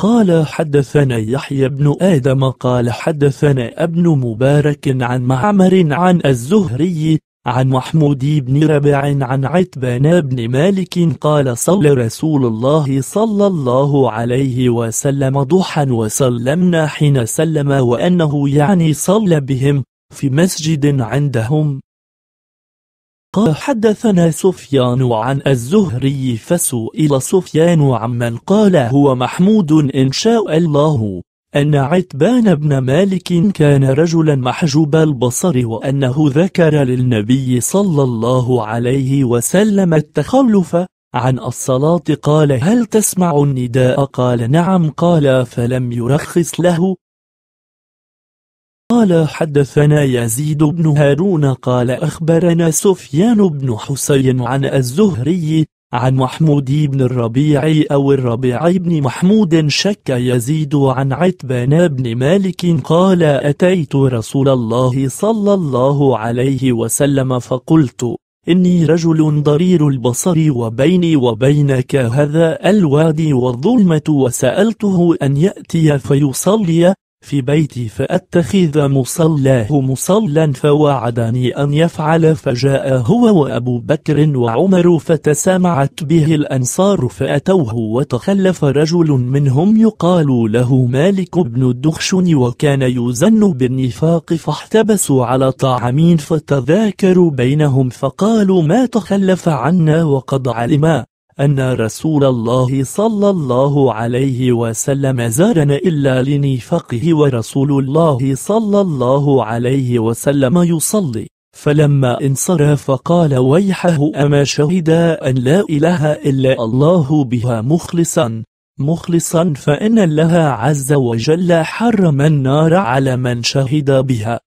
قال حدثنا يحيى بن آدم قال حدثنا ابن مبارك عن معمر عن الزهري عن محمود بن ربع عن عتبان بن مالك قال صلى رسول الله صلى الله عليه وسلم ضحا وسلمنا حين سلم وأنه يعني صلى بهم في مسجد عندهم قال حدثنا سفيان عن الزهري فسئل سفيان عمن قال هو محمود إن شاء الله أن عتبان بن مالك كان رجلا محجوب البصر وأنه ذكر للنبي صلى الله عليه وسلم التخلف عن الصلاة قال هل تسمع النداء قال نعم قال فلم يرخص له قال حدثنا يزيد بن هارون قال أخبرنا سفيان بن حسين عن الزهري عن محمود بن الربيع أو الربيع بن محمود شك يزيد عن عتبان بن مالك قال أتيت رسول الله صلى الله عليه وسلم فقلت إني رجل ضرير البصر وبيني وبينك هذا الوادي والظلمة وسألته أن يأتي فيصلي في بيتي فأتخذ مصلاه مصلا فوعدني أن يفعل فجاء هو وأبو بكر وعمر فتسامعت به الأنصار فأتوه وتخلف رجل منهم يقال له مالك بن الدخشن وكان يزن بالنفاق فاحتبسوا على طعامين فتذاكروا بينهم فقالوا ما تخلف عنا وقد علما أن رسول الله صلى الله عليه وسلم زارنا إلا لنفاقه ورسول الله صلى الله عليه وسلم يصلي فلما انصرف قال ويحه أما شهد أن لا إله إلا الله بها مخلصا مخلصا فإن الله عز وجل حرم النار على من شهد بها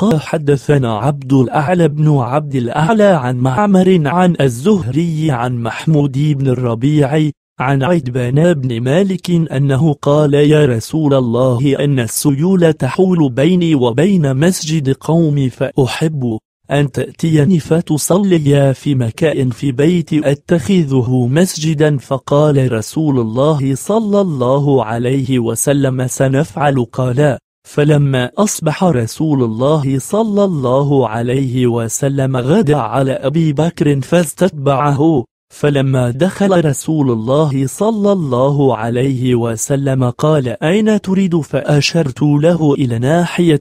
قال حدثنا عبد الأعلى بن عبد الأعلى عن معمر عن الزهري عن محمود بن الربيع عن عدبان بن مالك أنه قال يا رسول الله أن السيول تحول بيني وبين مسجد قومي فأحب أن تأتيني فتصلي في مكان في بيتي أتخذه مسجدا فقال رسول الله صلى الله عليه وسلم سنفعل قال فلما أصبح رسول الله صلى الله عليه وسلم غدا على أبي بكر فاستتبعه فلما دخل رسول الله صلى الله عليه وسلم قال أين تريد فأشرت له إلى ناحية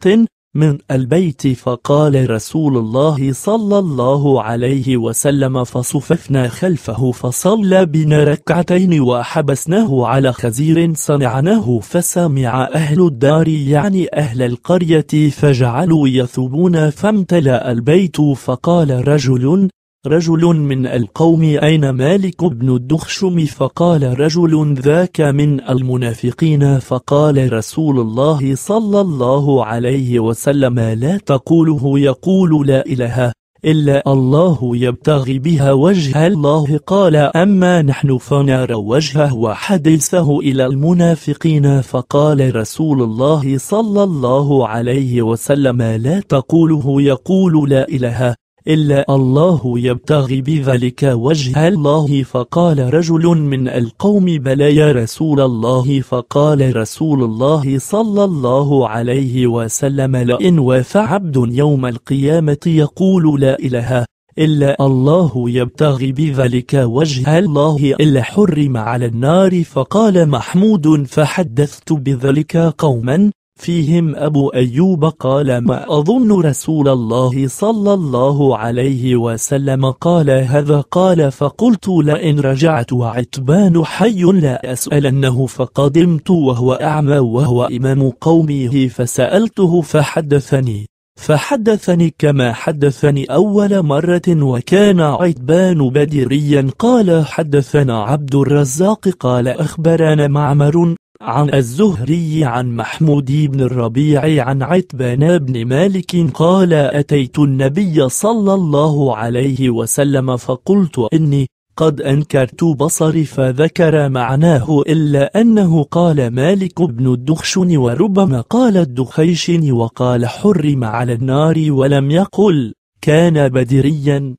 من البيت فقال رسول الله صلى الله عليه وسلم فصففنا خلفه فصلى بنا ركعتين وحبسناه على خزير صنعناه فسمع أهل الدار يعني أهل القرية فجعلوا يثبون فامتلأ البيت فقال رجل رجل من القوم أين مالك بن الدخشم فقال رجل ذاك من المنافقين فقال رسول الله صلى الله عليه وسلم لا تقوله يقول لا إله إلا الله يبتغي بها وجه الله قال أما نحن فنرى وجهه وحدثه إلى المنافقين فقال رسول الله صلى الله عليه وسلم لا تقوله يقول لا إله إلا الله يبتغي بذلك وجه الله فقال رجل من القوم بلى يا رسول الله فقال رسول الله صلى الله عليه وسلم لئن وافى عبد يوم القيامة يقول لا إله إلا الله يبتغي بذلك وجه الله إلا حرم على النار فقال محمود فحدثت بذلك قوما فيهم أبو أيوب قال ما أظن رسول الله صلى الله عليه وسلم قال هذا قال فقلت لئن رجعت وعتبان حي لا أسألنه فقدمت وهو أعمى وهو إمام قومه فسألته فحدثني فحدثني كما حدثني أول مرة وكان عتبان بدريا قال حدثنا عبد الرزاق قال أخبرنا معمر عن الزهري عن محمود بن الربيع عن عتبان بن مالك قال أتيت النبي صلى الله عليه وسلم فقلت إني قد أنكرت بصري فذكر معناه إلا أنه قال مالك بن الدخشن وربما قال الدخيشن وقال حرم على النار ولم يقل كان بدريا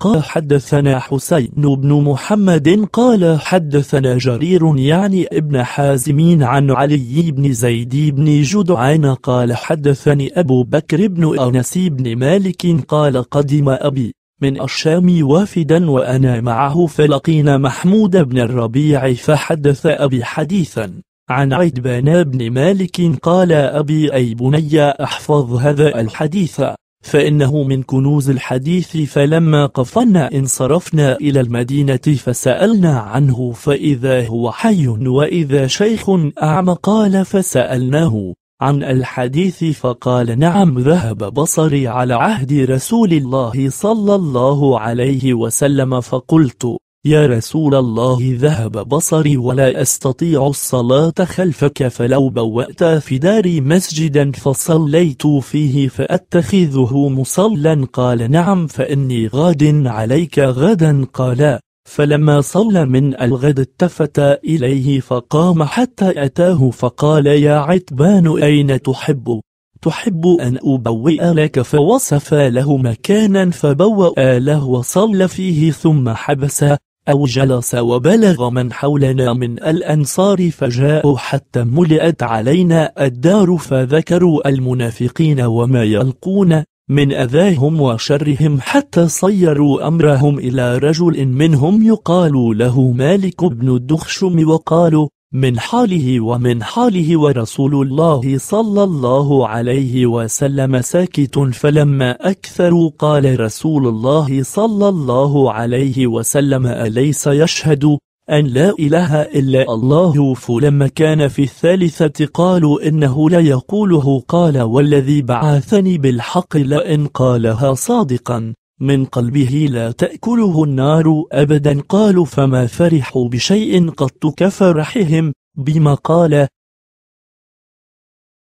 قال حدثنا حسين بن محمد قال حدثنا جرير يعني ابن حازمين عن علي بن زيد بن جدعان قال حدثني أبو بكر بن أنس بن مالك قال قدم أبي من الشام وافدا وأنا معه فلقينا محمود بن الربيع فحدث أبي حديثا عن عتبان بن مالك قال أبي أي بني احفظ هذا الحديث فإنه من كنوز الحديث فلما قفنا انصرفنا إلى المدينة فسألنا عنه فإذا هو حي وإذا شيخ أعمى قال فسألناه عن الحديث فقال نعم ذهب بصري على عهد رسول الله صلى الله عليه وسلم فقلت يا رسول الله ذهب بصري ولا أستطيع الصلاة خلفك فلو بوأت في داري مسجدا فصليت فيه فأتخذه مصلا قال نعم فإني غاد عليك غدا قال فلما صلى من الغد التفت إليه فقام حتى أتاه فقال يا عتبان أين تحب؟ تحب أن أبوئ لك فوصف له مكانا فبوأ له وصلى فيه ثم حبسه أو جلس وبلغ من حولنا من الأنصار فجاءوا حتى ملئت علينا الدار فذكروا المنافقين وما يلقون من أذاهم وشرهم حتى صيروا أمرهم إلى رجل منهم يقال له مالك بن الدخشم وقالوا من حاله ومن حاله ورسول الله صلى الله عليه وسلم ساكت فلما أكثروا قال رسول الله صلى الله عليه وسلم أليس يشهد أن لا إله إلا الله فلما كان في الثالثة قالوا إنه لا يقوله قال والذي بعثني بالحق لئن قالها صادقا من قلبه لا تأكله النار أبدا قالوا فما فرحوا بشيء قط كفرحهم بما قال